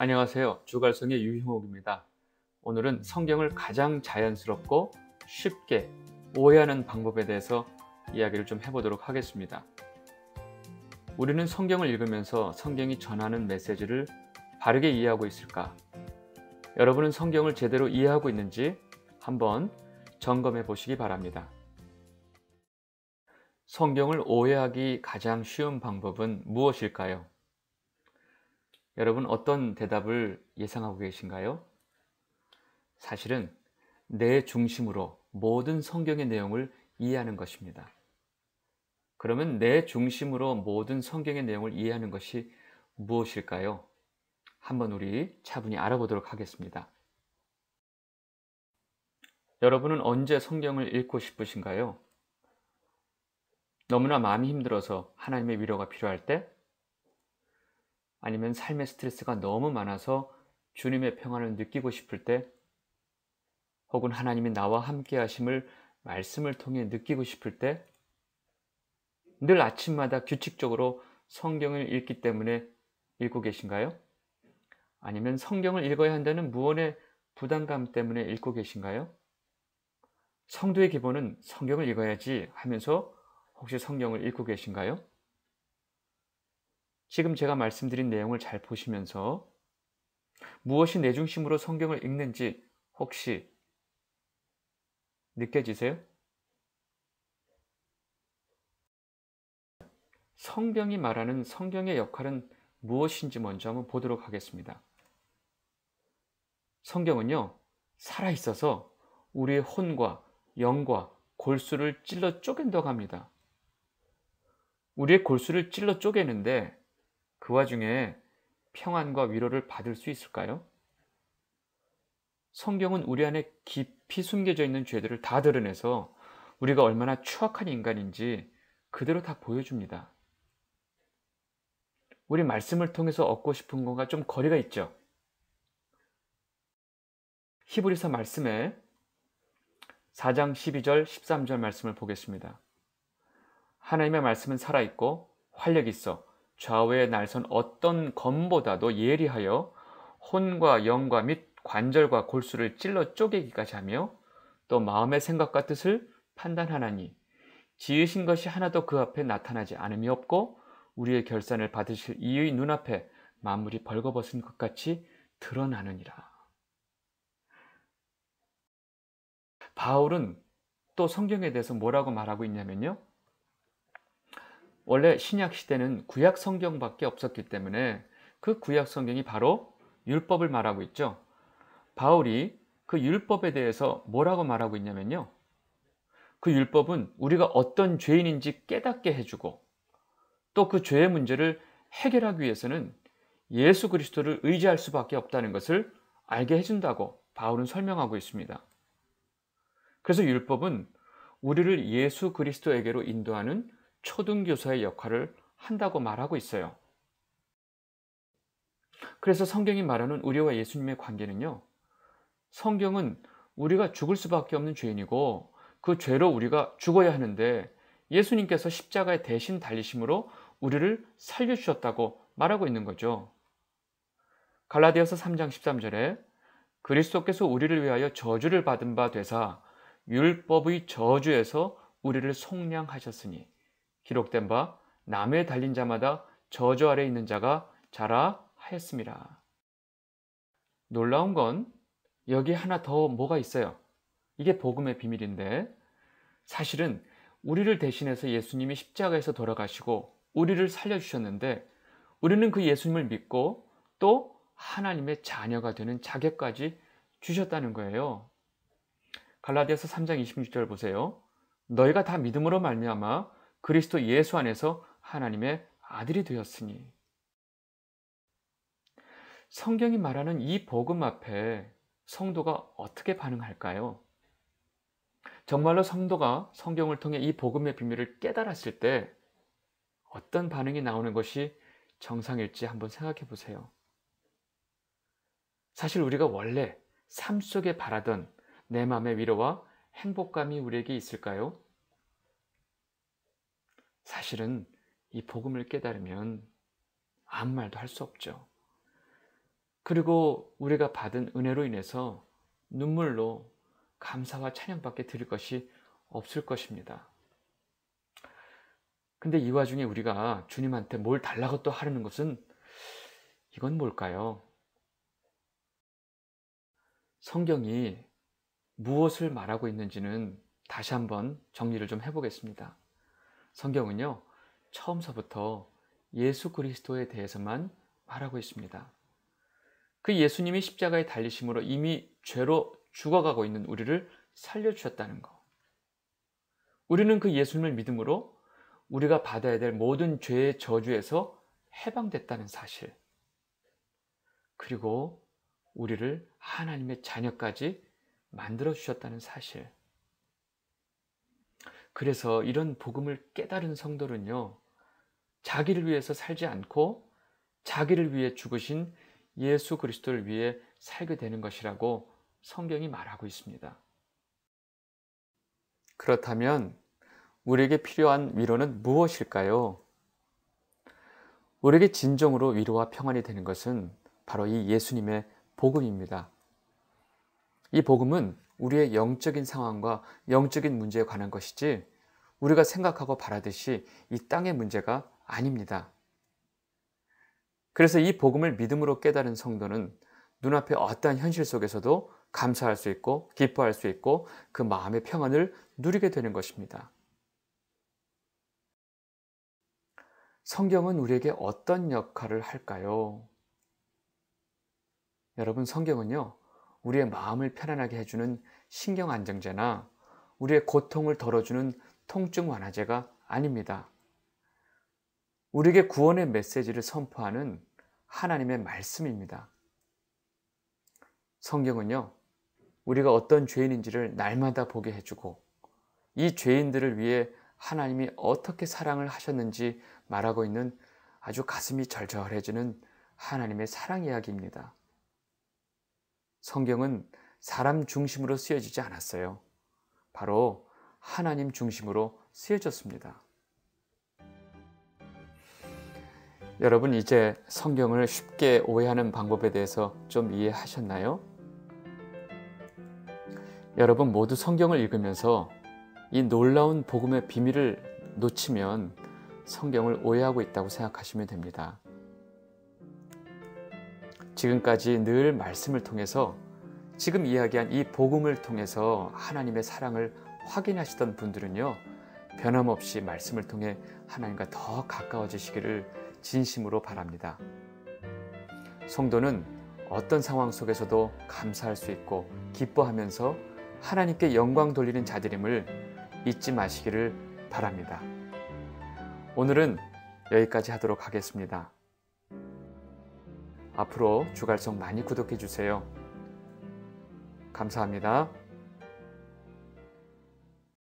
안녕하세요. 주갈성의 유형옥입니다. 오늘은 성경을 가장 자연스럽고 쉽게 오해하는 방법에 대해서 이야기를 좀 해보도록 하겠습니다. 우리는 성경을 읽으면서 성경이 전하는 메시지를 바르게 이해하고 있을까? 여러분은 성경을 제대로 이해하고 있는지 한번 점검해 보시기 바랍니다. 성경을 오해하기 가장 쉬운 방법은 무엇일까요? 여러분 어떤 대답을 예상하고 계신가요? 사실은 내 중심으로 모든 성경의 내용을 이해하는 것입니다. 그러면 내 중심으로 모든 성경의 내용을 이해하는 것이 무엇일까요? 한번 우리 차분히 알아보도록 하겠습니다. 여러분은 언제 성경을 읽고 싶으신가요? 너무나 마음이 힘들어서 하나님의 위로가 필요할 때, 아니면 삶의 스트레스가 너무 많아서 주님의 평안을 느끼고 싶을 때 혹은 하나님이 나와 함께 하심을 말씀을 통해 느끼고 싶을 때 늘 아침마다 규칙적으로 성경을 읽기 때문에 읽고 계신가요? 아니면 성경을 읽어야 한다는 무언의 부담감 때문에 읽고 계신가요? 성도의 기본은 성경을 읽어야지 하면서 혹시 성경을 읽고 계신가요? 지금 제가 말씀드린 내용을 잘 보시면서 무엇이 내 중심으로 성경을 읽는지 혹시 느껴지세요? 성경이 말하는 성경의 역할은 무엇인지 먼저 한번 보도록 하겠습니다. 성경은요, 살아있어서 우리의 혼과 영과 골수를 찔러 쪼갠다고 합니다. 우리의 골수를 찔러 쪼개는데 그 와중에 평안과 위로를 받을 수 있을까요? 성경은 우리 안에 깊이 숨겨져 있는 죄들을 다 드러내서 우리가 얼마나 추악한 인간인지 그대로 다 보여줍니다. 우리 말씀을 통해서 얻고 싶은 건가 좀 거리가 있죠. 히브리서 말씀에 4장 12절 13절 말씀을 보겠습니다. 하나님의 말씀은 살아있고 활력이 있어 좌우의 날선 어떤 검보다도 예리하여 혼과 영과 및 관절과 골수를 찔러 쪼개기까지 하며 또 마음의 생각과 뜻을 판단하나니 지으신 것이 하나도 그 앞에 나타나지 않음이 없고 우리의 결산을 받으실 이의 눈앞에 마무리 벌거벗은 것 같이 드러나느니라. 바울은 또 성경에 대해서 뭐라고 말하고 있냐면요. 원래 신약 시대는 구약 성경밖에 없었기 때문에 그 구약 성경이 바로 율법을 말하고 있죠. 바울이 그 율법에 대해서 뭐라고 말하고 있냐면요. 그 율법은 우리가 어떤 죄인인지 깨닫게 해주고 또 그 죄의 문제를 해결하기 위해서는 예수 그리스도를 의지할 수밖에 없다는 것을 알게 해준다고 바울은 설명하고 있습니다. 그래서 율법은 우리를 예수 그리스도에게로 인도하는 초등교사의 역할을 한다고 말하고 있어요. 그래서 성경이 말하는 우리와 예수님의 관계는요. 성경은 우리가 죽을 수밖에 없는 죄인이고 그 죄로 우리가 죽어야 하는데 예수님께서 십자가에 대신 달리심으로 우리를 살려주셨다고 말하고 있는 거죠. 갈라디아서 3장 13절에 그리스도께서 우리를 위하여 저주를 받은 바 되사 율법의 저주에서 우리를 속량하셨으니 기록된 바 남에 달린 자마다 저주 아래 있는 자가 자라 하였습니다. 놀라운 건 여기 하나 더 뭐가 있어요. 이게 복음의 비밀인데 사실은 우리를 대신해서 예수님이 십자가에서 돌아가시고 우리를 살려주셨는데 우리는 그 예수님을 믿고 또 하나님의 자녀가 되는 자격까지 주셨다는 거예요. 갈라디아서 3장 26절 보세요. 너희가 다 믿음으로 말미암아 그리스도 예수 안에서 하나님의 아들이 되었으니 성경이 말하는 이 복음 앞에 성도가 어떻게 반응할까요? 정말로 성도가 성경을 통해 이 복음의 비밀을 깨달았을 때 어떤 반응이 나오는 것이 정상일지 한번 생각해 보세요. 사실 우리가 원래 삶 속에 바라던 내 마음의 위로와 행복감이 우리에게 있을까요? 사실은 이 복음을 깨달으면 아무 말도 할 수 없죠. 그리고 우리가 받은 은혜로 인해서 눈물로 감사와 찬양밖에 드릴 것이 없을 것입니다. 근데 이 와중에 우리가 주님한테 뭘 달라고 또 하려는 것은 이건 뭘까요? 성경이 무엇을 말하고 있는지는 다시 한번 정리를 좀 해보겠습니다. 성경은요, 처음서부터 예수 그리스도에 대해서만 말하고 있습니다. 그 예수님이 십자가에 달리심으로 이미 죄로 죽어가고 있는 우리를 살려주셨다는 것. 우리는 그 예수님을 믿음으로 우리가 받아야 될 모든 죄의 저주에서 해방됐다는 사실. 그리고 우리를 하나님의 자녀까지 만들어 주셨다는 사실. 그래서 이런 복음을 깨달은 성도는요, 자기를 위해서 살지 않고 자기를 위해 죽으신 예수 그리스도를 위해 살게 되는 것이라고 성경이 말하고 있습니다. 그렇다면 우리에게 필요한 위로는 무엇일까요? 우리에게 진정으로 위로와 평안이 되는 것은 바로 이 예수님의 복음입니다. 이 복음은 우리의 영적인 상황과 영적인 문제에 관한 것이지 우리가 생각하고 바라듯이 이 땅의 문제가 아닙니다. 그래서 이 복음을 믿음으로 깨달은 성도는 눈앞에 어떠한 현실 속에서도 감사할 수 있고 기뻐할 수 있고 그 마음의 평안을 누리게 되는 것입니다. 성경은 우리에게 어떤 역할을 할까요? 여러분 성경은요. 우리의 마음을 편안하게 해주는 신경 안정제나 우리의 고통을 덜어주는 통증 완화제가 아닙니다. 우리에게 구원의 메시지를 선포하는 하나님의 말씀입니다. 성경은요, 우리가 어떤 죄인인지를 날마다 보게 해주고, 이 죄인들을 위해 하나님이 어떻게 사랑을 하셨는지 말하고 있는 아주 가슴이 절절해지는 하나님의 사랑 이야기입니다. 성경은 사람 중심으로 쓰여지지 않았어요. 바로 하나님 중심으로 쓰여졌습니다. 여러분, 이제 성경을 쉽게 오해하는 방법에 대해서 좀 이해하셨나요? 여러분 모두 성경을 읽으면서 이 놀라운 복음의 비밀을 놓치면 성경을 오해하고 있다고 생각하시면 됩니다. 지금까지 늘 말씀을 통해서 지금 이야기한 이 복음을 통해서 하나님의 사랑을 확인하시던 분들은요, 변함없이 말씀을 통해 하나님과 더 가까워지시기를 진심으로 바랍니다. 성도는 어떤 상황 속에서도 감사할 수 있고 기뻐하면서 하나님께 영광 돌리는 자들임을 잊지 마시기를 바랍니다. 오늘은 여기까지 하도록 하겠습니다. 앞으로 주갈성 많이 구독해주세요. 감사합니다.